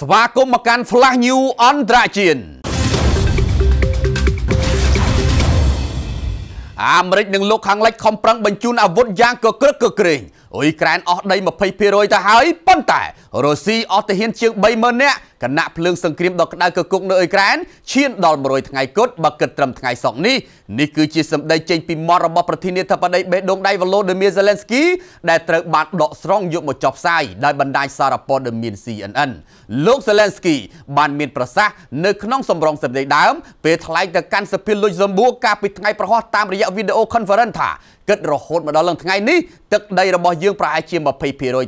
ស្វាគមន៍មកកាន់ Flash News អន្តរជាតិអាមេរិកនិងលោកខាងលិចខំប្រឹងបញ្ជូនអាវុធយ៉ាងកក្រឹកកក្រែងអ៊ុយក្រែនអស់ដី20%ទៅហើយប៉ុន្តែរុស្ស៊ីអស់ទាហានជាង30000នាក់គណៈភ្លើងសង្គ្រាមដ៏ក្តៅគគុកនៅអ៊ុយក្រែនឈានដល់100ថ្ងៃគត់បើគិតត្រឹមថ្ងៃសុក្រនេះនេះគឺជាសម្ដីចេញពីមាត់របស់ប្រធានាធិបតីបេដុងដៃវ៉ាឡូឌីមៀសេឡែនស្គីដែលត្រូវ បានដកស្រង់យកមកចុះផ្សាយដោយបណ្ដាញសារព័ត៌មាន CNN លោកសេឡែនស្គីបានមានប្រសាសន៍នៅក្នុងសម្រងសម្ដីដើមពេលថ្លែងទៅកាន់សភាលុយសំបួរកាលពីថ្ងៃប្រហោះតាមរយៈវីដេអូ conference ថាគិតរហូតមកដល់ឡើងថ្ងៃនេះទឹកដីរបស់យើងប្រហែលជា20%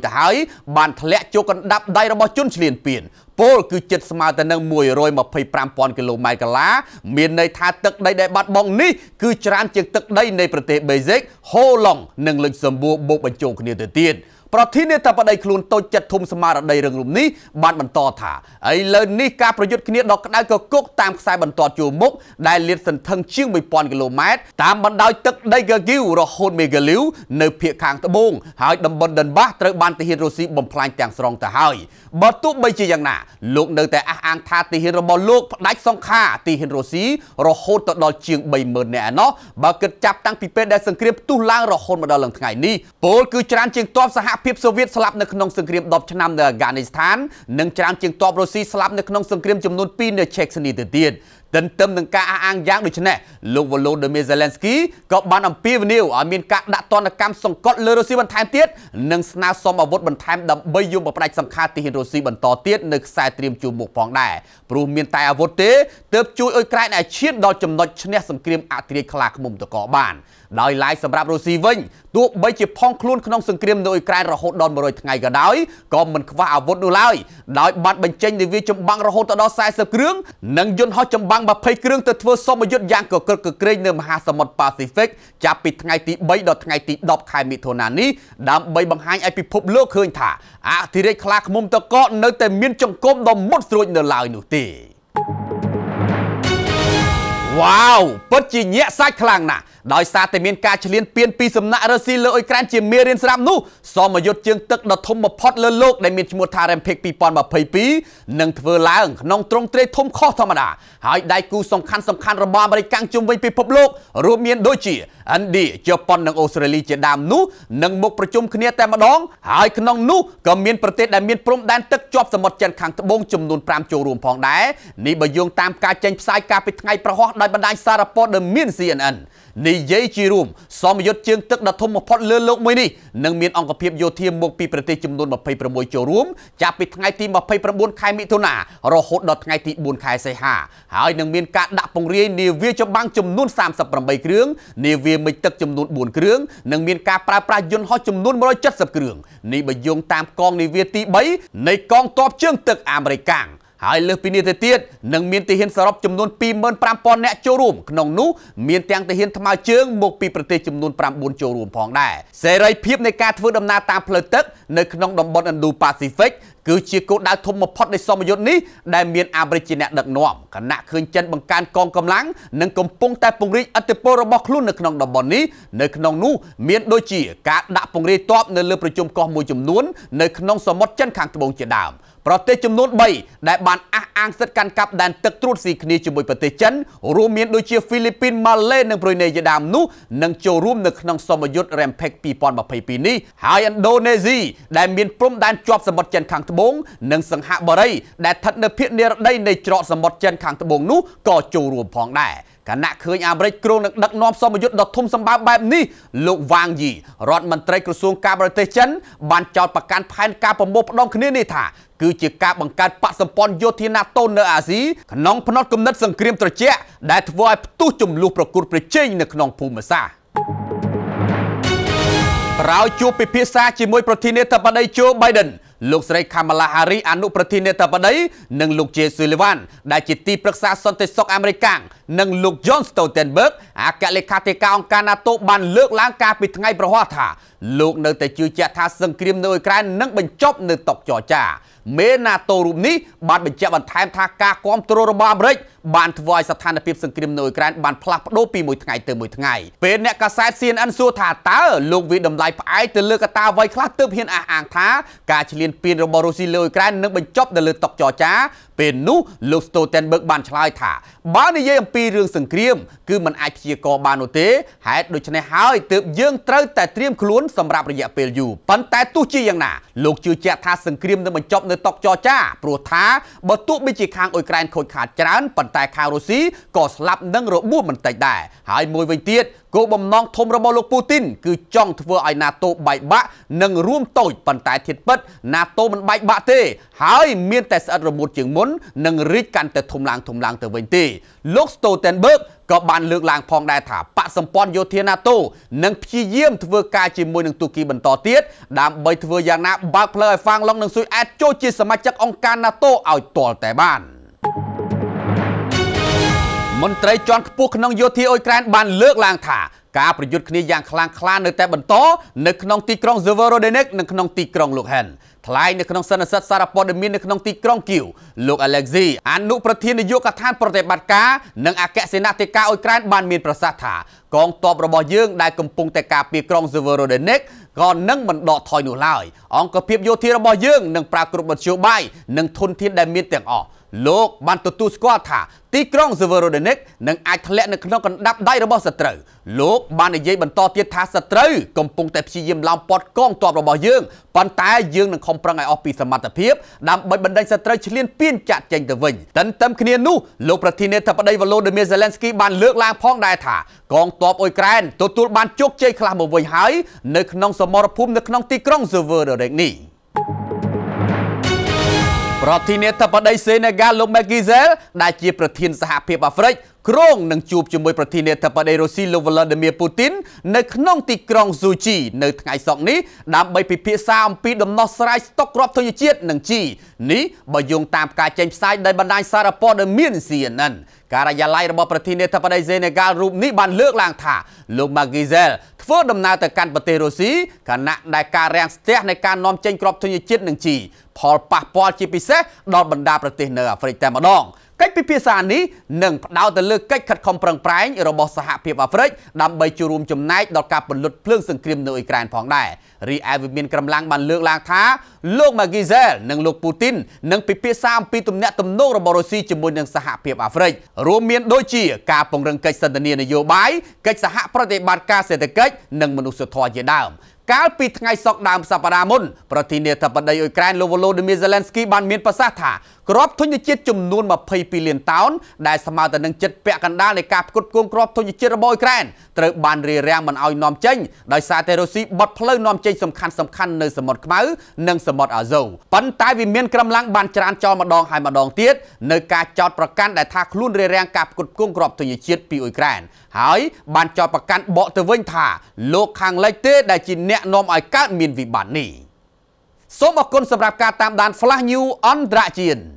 ទៅហើយបានធ្លាក់ចូលកណ្ដាប់ដៃរបស់ជនឈ្លានពានពលគឺជិតស្មើទៅនឹង125,000គីឡូម៉ែត្រកាឡាមានន័យថាទឹកដីដែលបាត់បង់នេះគឺច្រើនជាងទឹកដីនៃប្រទេសបេសិកហូឡុងនិងលិចសម្បួរបូកបញ្ចូលគ្នាទៅទៀត។ប្រធានាធិបតីខ្លួនតូចចិត្តធំស្មារតីរឹងរូបនេះបានបន្តថាឥឡូវនេះការប្រយុទ្ធគ្នាដល់ក្តៅកគុកតាមខ្សែបន្ទាត់ជួរមុខដែលលាតសន្ធឹងជាង1000គីឡូម៉ែត្រតាមបណ្ដោយទឹកដីកាគីវរហូតមេហ្គាលីវនៅភូមិខាងត្បូងហើយតំបន់ដិនបាសត្រូវបានទាហានរុស្ស៊ីបំផ្លាញទាំងស្រុងទៅហើយបើទោះបីជាយ៉ាងណាលោកនៅតែអះអាងថាទាហានរបស់លោកផ្ដាច់សង្ខាទាហានរុស្ស៊ីរហូតទៅដល់ជាង30000នាក់ឯណោះបើគិតចាប់តាំងពីពេលដែលសង្គ្រាមផ្ទុះឡើងរហូតមកដល់ឡើងថ្ងៃនេះពលគឺច្រើនជាងទ័ពសហភាពសូវៀតស្លាប់នៅក្នុងសង្គ្រាម10ឆ្នាំនៅអាហ្គានីស្ថាននិងច្រើនជាងទ័ពរុស្ស៊ីស្លាប់នៅក្នុងសង្គ្រាមចំនួន2នៅឆេកស្នីទៅទៀតទន្ទឹមនឹងការអះអាងយ៉ាងដូចនេះលោកវ៉ូឡូឌីមៀសេឡែនស្គីក៏បានអំពាវនាវឲ្យមានការដាក់ទណ្ឌកម្មសង្កត់លើរុស្ស៊ីបន្ថែមទៀតនិងស្នើសុំអាវុធបន្ថែមដើម្បីយកមកផ្ដាច់សង្ខារទីហ៊ានរុស្ស៊ីបន្តទៀតនៅខ្សែត្រៀមជួរមុខផងដែរព្រោះមានតែអាវុធទេទើបជួយអ៊ុយក្រែនឲ្យឈានដល់ចំណុចឈ្នះសង្គ្រាមអធិរាជខ្លាឃ្មុំតកបានដោយឡែកសម្រាប់រុស្ស៊ីវិញទោះបីជាផងខ្លួនក្នុងសង្គ្រាមនៅអ៊ុយក្រែនរហូតដល់100ថ្ងៃក៏ដោយក៏មិនខ្វះអាវុធនោះឡើយដោយបានបញ្ចេញនាវាចម្បាំងរហូតដល់40គ្រឿងនិងយន្តហោះចម្បាំង20គ្រឿងទៅធ្វើសមយុទ្ធយ៉ាងកក្រឹកកក្រែងនៅមហាសមុទ្រប៉ាស៊ីហ្វិកចាប់ពីថ្ងៃទី3ដល់ថ្ងៃទី10ខែមិថុនានេះដើម្បីបង្ហាញឲ្យពិភពលោកឃើញថាអធិរាជខ្លាឃុំតកកនៅតែមានចង្កូមដ៏មុតស្រួចនៅឡើយនោះទេវ៉ាវពិតជាញាក់សាច់ខ្លាំងណាស់ដោយសារតែមានការឈ្លានពានពីសំណាក់រុស្ស៊ីលើអ៊ុយក្រែនជាមេរៀនស្រាប់នោះសមយុទ្ធជើងទឹកដ៏ធំបំផុតលើលោកដែលមានឈ្មោះថា Rempik 2022នឹងធ្វើឡើងក្នុងទ្រង់ទ្រាយធំខុសធម្មតាហើយដៃគូសំខាន់សំខាន់របស់អាមេរិកជុំវិញពិភពលោករួមមានដូចជាឥណ្ឌាជប៉ុននិងអូស្ត្រាលីជាដើមនោះនឹងមកប្រជុំគ្នាតែម្ដងហើយក្នុងនោះក៏មានប្រទេសដែលមានព្រំដែនទឹកជាប់សមុទ្រចិនខាងត្បូងចំនួន5ចូលរួមផងដែរនេះបើយោងតាមការចេញផ្សាយកាលពីថ្ងៃប្រហោះដោយបណ្ដាញសារព័ត៌មាន CNN និយាយជារួមសមយុទ្ធជើងទឹកដ៏ធំបំផុតលើលោកមួយនេះនឹងមានអង្គភាពយោធាមកពីប្រទេសចំនួន26ចូលរួមចាប់ពីថ្ងៃទី29ខែមិថុនារហូតដល់ថ្ងៃទី4ខែសីហាហើយនឹងមានការដាក់ពង្រាយនាវាចម្បាំងចំនួន38គ្រឿងនាវាមេទឹកចំនួន4គ្រឿងនិងមានការប្រើប្រាស់យន្តហោះចំនួន170គ្រឿងនេះបើយោងតាមកងនាវាទី3នៃកងទ័ពជើងទឹកអាមេរិកកាំងហើយលើសពីនេះទៅទៀតនឹងមានទាហានសរុបចំនួន25000នាក់ចូលរួមក្នុងនោះមានទាំងទាហានថ្មើរជើងមកពីប្រទេសចំនួន9ចូលរួមផងដែរសេរីភាពនៃការធ្វើដំណើរតាមផ្លូវទឹកនៅក្នុងតំបន់ Indo-Pacific គឺជាគោលដៅធំបំផុតនៃសមយុទ្ធនេះដែលមានអាមេរិកជាអ្នកដឹកនាំគណៈឃើញចិនបង្កើនកងកម្លាំងនិងកំពុងតែពង្រីកអធិបតេយ្យរបស់ខ្លួននៅក្នុងតំបន់នេះនៅក្នុងនោះមានដូចជាការដាក់ពង្រាយទ័ពនៅលើប្រជុំកោះមួយចំនួននៅក្នុងសមុទ្រចិនខាងត្បូងជាដើមប្រទេសចំនួន3ដែលបានអះអាងសិទ្ធិកាន់កាប់ដែនទឹកត្រួតស៊ីគ្នាជាមួយប្រទេសចិនរួមមានដូចជាហ្វីលីពីនម៉ាឡេនិងប្រ៊ុយណេជាដើមនោះនឹងចូលរួមនៅក្នុងសមយុទ្ធ Rempec 2022នេះហើយឥណ្ឌូនេស៊ីដែលមានព្រំដែនជាប់សមុទ្រចិនខាងត្បូងនិងសង្ហបុរីដែលស្ថិតនៅភាគនិរតីនៃច្រកសមុទ្រចិនខាងត្បូងនោះក៏ចូលរួមផងដែរគណៈឃើញអាមេរិកគ្រងនឹងដឹកនាំសមយុទ្ធដ៏ធំសម្បើមបែបនេះលោកវ៉ាងយីរដ្ឋមន្ត្រីក្រសួងការបរទេសចិនបានចោទប្រកាន់ផែនការប្រមូលផ្ដុំគ្នានេះថាគឺជាការបង្កើតបកសម្ព័ន្ធយោធាណាតូនៅអាស៊ីក្នុងផ្នត់គំនិត សង្គ្រាមត្រជាក់ដែលធ្វើឲ្យផ្ទុះចំនួនប្រកួតប្រជែងនៅក្នុងភូមិសាស្ត្រក្រោយជួបពិភាក្សាជាមួយប្រធានាធិបតីជូបៃដិន លោកស្រីខាម៉ាឡាហារីអនុប្រធានាធិបតីនិងលោកជេស៊ូលីវ៉ាន់ដែលជាទីប្រឹក្សាសន្តិសុខអាមេរិកនិងលោក John Stoltenberg អគ្គលេខាធិការអង្គការ NATO បានលើកឡើងការពីថ្ងៃប្រហោះថាលោកនៅតែជឿជាក់ថាសង្គ្រាមនៅអ៊ុយក្រែននឹងបញ្ចប់នៅតុចរចាមេណាតូរូបនេះបានបញ្ជាក់បន្ថែមថាការគ្រប់គ្រងរបស់អាមេរិកបានធ្វើឲ្យស្ថានភាពសង្គ្រាមនៅអ៊ុយក្រែនបានផ្លាស់ប្ដូរពីមួយថ្ងៃទៅមួយថ្ងៃពេលអ្នកកាសែត CNN សួរថាតើលោកវាតម្លៃផ្អែកទៅលើកត្តាអ្វីខ្លះទើបហ៊ានអះអាងថា ការឈ្លានពានរបស់រុស្ស៊ីលើអ៊ុយក្រែននឹងបញ្ចប់នៅលើតុចរចាពេលនោះលោក Stoltenberg បានឆ្លើយថាបើនិយាយអំពីរឿងសង្គ្រាមគឺมันអាចព្យាករបាននោះទេហេតុដូច្នេះហើយទើបយើងត្រូវតែត្រៀមខ្លួនសម្រាប់រយៈពេលយូរប៉ុន្តែទោះជាយ៉ាងណាលោកជឿជាក់ថាសង្គ្រាមនឹងបញ្ចប់នៅតុកចរចាព្រោះថាបើទោះបីជាខាងអ៊ុយក្រែនខូចខាតច្រើនប៉ុន្តែខាងរុស្ស៊ីក៏ស្លាប់នឹងរបួសមិនតិចដែរហើយមួយវិញទៀតគោលបំណងធំរបស់លោកពូទីន គឺចង់ធ្វើឲ្យ NATO បែកបាក់និងរួមតូចប៉ុន្តែធៀបពិត NATO មិនបែកបាក់ទេហើយមានតែស្អិតរមួតជាងមុន និងរីកកាន់តែធំឡើងធំឡើង ទៅវិញទេលោក Stoltenberg ក៏បានលើកឡើងផងដែរថាបកសម្ព័ន្ធយោធា NATO នឹងព្យាយាមធ្វើការជាមួយនឹងទូគីបន្តទៀតដើម្បីធ្វើយ៉ាងណាបើកផ្លូវឲ្យហ្វាំងឡុងនិងស៊ុយអែតចូលជាសមាជិកអង្គការ NATO ឲ្យទាល់តែបាន។មន្ត្រីជាន់ខ្ពស់ក្នុងយោធាអ៊ុយក្រែនបានលើកឡើងថាការប្រយុទ្ធគ្នាយ៉ាងខ្លាំងក្លានៅតែបន្តនៅក្នុងទីក្រុង Severodonetsk និងក្នុងទីក្រុង Luhansk ថ្លែងនៅក្នុងសន្និសីទសារព័ត៌មាននៅក្នុងទីក្រុងគីវលោក Alexei អនុប្រធាននាយកដ្ឋានប្រតិបត្តិការនិងអគ្គសេនាធិការអ៊ុយក្រែនបានមានប្រសាសន៍ថាកងទ័ពរបស់យើងដែលកំពុងតែការពារក្រុង Severodonetsk ក៏នឹងមិនដកថយនោះឡើយអង្គភាពយោធារបស់យើងនឹងប្រើគ្រប់មធ្យោបាយនិងធនធានដែលមានទាំងអស់លោកបានទទួលស្គាល់ថាទីក្រុង Severodonetsk នឹងអាចធ្លាក់នៅក្នុងកណ្ដាប់ដៃរបស់សត្រូវលោកបាននិយាយបន្តទៀតថាសត្រូវកំពុងតែព្យាយាមឡោមព័ទ្ធកងទ័ពរបស់យើងប៉ុន្តែយើងនឹងខំប្រឹងឲ្យអស់ពីសមត្ថភាពដើម្បីបណ្ដេញសត្រូវឈ្លានពានចាក់ចេញទៅវិញទន្ទឹមគ្នានោះលោកប្រធានាធិបតី Volodymyr Zelensky បានលើកឡើងផងដែរថាកងទ័ពអ៊ុយក្រែនទទួលបានជោគជ័យខ្លះមកវិញហើយនៅក្នុងសមរភូមិនៅក្នុងទីក្រុង Severodonetsk នេះ thank you ប្រធានាធិបតីសេនេហ្កាលោកម៉េគីសែលដែលជាប្រធានសហភាពអាហ្វ្រិកក្រុងនឹងជួបជាមួយប្រធានាធិបតីរុស្ស៊ីលោកវ្លាឌីមៀពូទីននៅក្នុងទីក្រុងស៊ូជីនៅថ្ងៃសុក្រនេះដើម្បីពិភាក្សាអំពី ដំណោះស្រាយស្តុកគ្រាប់ធញ្ញជាតិនិងជីនេះបើយោងតាមការចេញផ្សាយដោយបណ្ដាញសារព័ត៌មាន CNN ការិយាល័យរបស់ប្រធានាធិបតីសេនេហ្ការូបនេះបានលើកឡើង ថាលោកម៉ាគីសែលធ្វើដំណើរទៅកាន់ប្រទេសរុស្ស៊ីខណៈដែលការរាំងស្ទះនៃការនាំចេញគ្រាប់ធញ្ញជាតិនឹងជីផលប៉ះពាល់ជាពិសេសដល់បណ្ដាប្រទេសនៅអាហ្វ្រិកតែម្ដង។កិច្ចពិភាក្សានេះនឹងផ្ដោតទៅលើកិច្ចខិតខំប្រឹងប្រែងរបស់សហភាពអាហ្វ្រិកដើម្បីចូលរួមចំណែកដល់ការពន្លត់ភ្លើងសង្គ្រាមនៅអ៊ុយក្រែនផងដែររីឯវិមានកម្លាំងបានលើកឡើងថាលោក Magizell និងលោក Putin នឹងពិភាក្សាអំពីទំនាក់ទំនងរបស់រុស្ស៊ីជាមួយនឹងសហភាពអាហ្វ្រិករួមមានដូចជាការពង្រឹងកិច្ចសន្ទនានយោបាយកិច្ចសហប្រតិបត្តិការសេដ្ឋកិច្ចនិងមនុស្សធម៌ជាដើមកាលពីថ្ងៃសុក្រដើមសប្តាហ៍មុនប្រធានាធិបតីអ៊ុយក្រែនលោកវ៉ូឡូឌីមៀសេឡែនស្គីបានមានប្រសាសន៍ថាក្របធញ្ញជាតិចំនួន22លានតោនដែលស្មើទៅនឹងចិត្តពាក់កណ្ដាលនៃការផ្គត់ផ្គង់ក្របធញ្ញជាតិរបស់អ៊ុយក្រែនត្រូវបានរារាំងមិនឲ្យនាំចេញដោយសារតែរុស្ស៊ីបត់ផ្លូវនាំចេញសំខាន់សំខាន់នៅសមុទ្រខ្មៅនិងសមុទ្រអាសូវប៉ុន្តែវាមានក្រំឡាំងបានច្រានចោលម្ដងហើយម្ដងទៀតនៅការចោតប្រកាន់ដែលថាខ្លួនរារាំងការផ្គត់ផ្គង់ក្របធញ្ញជាតិពីអ៊ុយក្រែនហើយបានចោតប្រកាន់បកទៅវិញថាលោកខាងលិចទេដែលជាអ្នកនាំឲ្យកើតមានវិបត្តិនេះសូមអរគុណសម្រាប់ការតាមដាន Flash News អន្តរជាតិ